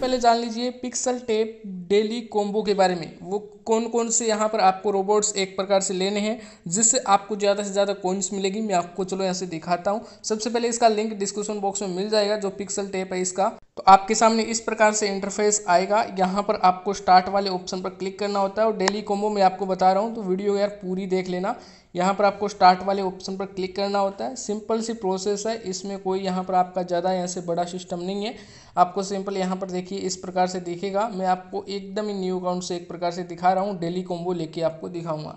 पहले जान लीजिए पिक्सल टेप डेली कॉम्बो के बारे में वो कौन कौन से यहाँ पर आपको रोबोट्स एक प्रकार से लेने हैं जिससे आपको ज़्यादा से ज़्यादा कॉइन्स मिलेगी मैं आपको चलो यहाँ से दिखाता हूँ सबसे पहले इसका लिंक डिस्क्रिप्शन बॉक्स में मिल जाएगा जो पिक्सल टेप है इसका तो आपके सामने इस प्रकार से इंटरफेस आएगा यहाँ पर आपको स्टार्ट वाले ऑप्शन पर क्लिक करना होता है और डेली कॉम्बो मैं आपको बता रहा हूँ तो वीडियो यार पूरी देख लेना यहाँ पर आपको स्टार्ट वाले ऑप्शन पर क्लिक करना होता है सिंपल सी प्रोसेस है इसमें कोई यहाँ पर आपका ज़्यादा यहाँ से बड़ा सिस्टम नहीं है आपको सिंपल यहाँ पर देखिए इस प्रकार से दिखेगा मैं आपको एकदम ही न्यू अकाउंट से एक प्रकार से दिखा रहा हूँ डेली कॉम्बो लेके आपको दिखाऊंगा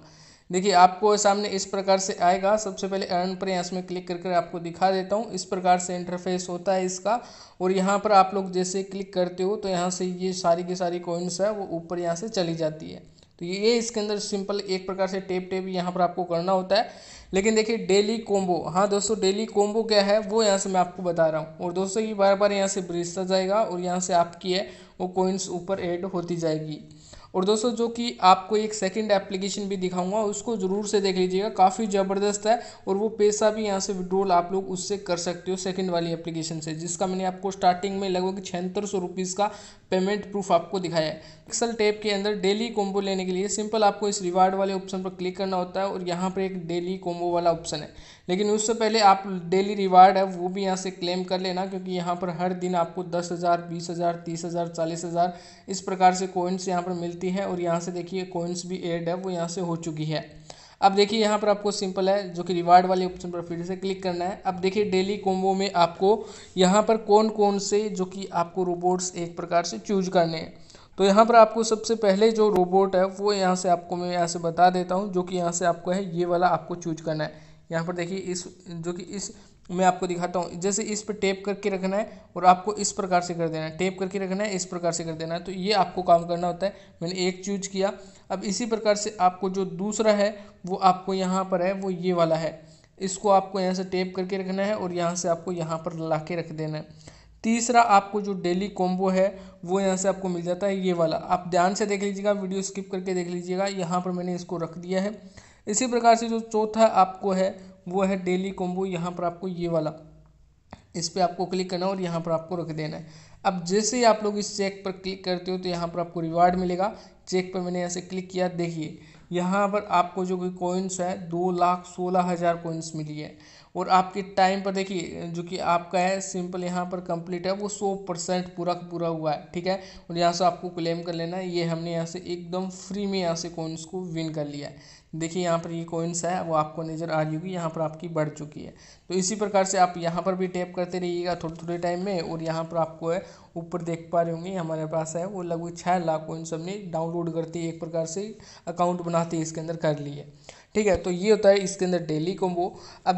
देखिए आपको सामने इस प्रकार से आएगा सबसे पहले अर्न पर यहाँ इसमें क्लिक करके आपको दिखा देता हूँ इस प्रकार से इंटरफेस होता है इसका और यहाँ पर आप लोग जैसे क्लिक करते हो तो यहाँ से ये सारी की सारी कॉइन्स है वो ऊपर यहाँ से चली जाती है तो ये इसके अंदर सिंपल एक प्रकार से टेप टेप यहाँ पर आपको करना होता है लेकिन देखिए डेली कोम्बो हाँ दोस्तों डेली कोम्बो क्या है वो यहाँ से मैं आपको बता रहा हूँ और दोस्तों ये बार बार यहाँ से ब्रिजता जाएगा और यहाँ से आपकी है वो कोइंस ऊपर एड होती जाएगी और दोस्तों जो कि आपको एक सेकंड एप्लीकेशन भी दिखाऊंगा उसको ज़रूर से देख लीजिएगा काफ़ी ज़बरदस्त है और वो पैसा भी यहाँ से विड्रोल आप लोग उससे कर सकते हो सेकंड वाली एप्लीकेशन से जिसका मैंने आपको स्टार्टिंग में लगभग छिहत्तर सौ रुपीज़ का पेमेंट प्रूफ आपको दिखाया है एक्सल टैप के अंदर डेली कॉम्बो लेने के लिए सिंपल आपको इस रिवार्ड वाले ऑप्शन पर क्लिक करना होता है और यहाँ पर एक डेली कॉम्बो वाला ऑप्शन है लेकिन उससे पहले आप डेली रिवार्ड है वो भी यहाँ से क्लेम कर लेना क्योंकि यहाँ पर हर दिन आपको दस हज़ार बीस हज़ार तीस हज़ार चालीस हज़ार इस प्रकार से कोइंस यहाँ पर मिलते मिलती है और यहाँ से देखिए कोइंस भी एड है वो यहाँ से हो चुकी है अब देखिए यहाँ पर आपको सिंपल है जो कि रिवार्ड वाले ऑप्शन पर फिर से क्लिक करना है अब देखिए डेली कोम्बो में आपको यहाँ पर कौन कौन से जो कि आपको रोबोट्स एक प्रकार से चूज करने हैं तो यहाँ पर आपको सबसे पहले जो रोबोट है वो यहाँ से आपको मैं यहाँ से बता देता हूँ जो कि यहाँ से आपको है ये वाला आपको चूज करना है यहाँ पर देखिए इस जो कि इस मैं आपको दिखाता हूँ जैसे इस पर टेप करके रखना है और आपको इस प्रकार से कर देना है टेप करके रखना है इस प्रकार से कर देना है तो ये आपको काम करना होता है मैंने एक चूज किया अब इसी प्रकार से आपको जो दूसरा है वो आपको यहाँ पर है वो ये वाला है इसको आपको यहाँ से टेप करके रखना है और यहाँ से आपको यहाँ पर ला के रख देना है तीसरा आपको जो डेली कॉम्बो है वो यहाँ से आपको मिल जाता है ये वाला आप ध्यान से देख लीजिएगा वीडियो स्किप करके देख लीजिएगा यहाँ पर मैंने इसको रख दिया है इसी प्रकार से जो चौथा आपको है वो है डेली कोम्बो यहाँ पर आपको ये वाला इस पर आपको क्लिक करना और यहाँ पर आपको रख देना है अब जैसे ही आप लोग इस चेक पर क्लिक करते हो तो यहाँ पर आपको रिवार्ड मिलेगा चेक पर मैंने ऐसे क्लिक किया देखिए यहाँ पर आपको जो कोई कॉइन्स है दो लाख सोलह हज़ार कॉइन्स मिली है और आपके टाइम पर देखिए जो कि आपका है सिंपल यहाँ पर कंप्लीट है वो सौ परसेंट पूरा पूरा हुआ है ठीक है और यहाँ से आपको क्लेम कर लेना है ये हमने यहाँ से एकदम फ्री में यहाँ से कोइंस को विन कर लिया है देखिए यहाँ पर ये कॉइन्स है वो आपको नज़र आ रही होगी यहाँ पर आपकी बढ़ चुकी है तो इसी प्रकार से आप यहाँ पर भी टैप करते रहिएगा थोड़े थोड़े टाइम में और यहाँ पर आपको है ऊपर देख पा रहे होंगे हमारे पास है वो लगभग छः लाख कोइंस हमने डाउनलोड करते एक प्रकार से अकाउंट बनाते इसके अंदर कर लिए ठीक है तो ये होता है इसके अंदर डेली कॉम्बो अब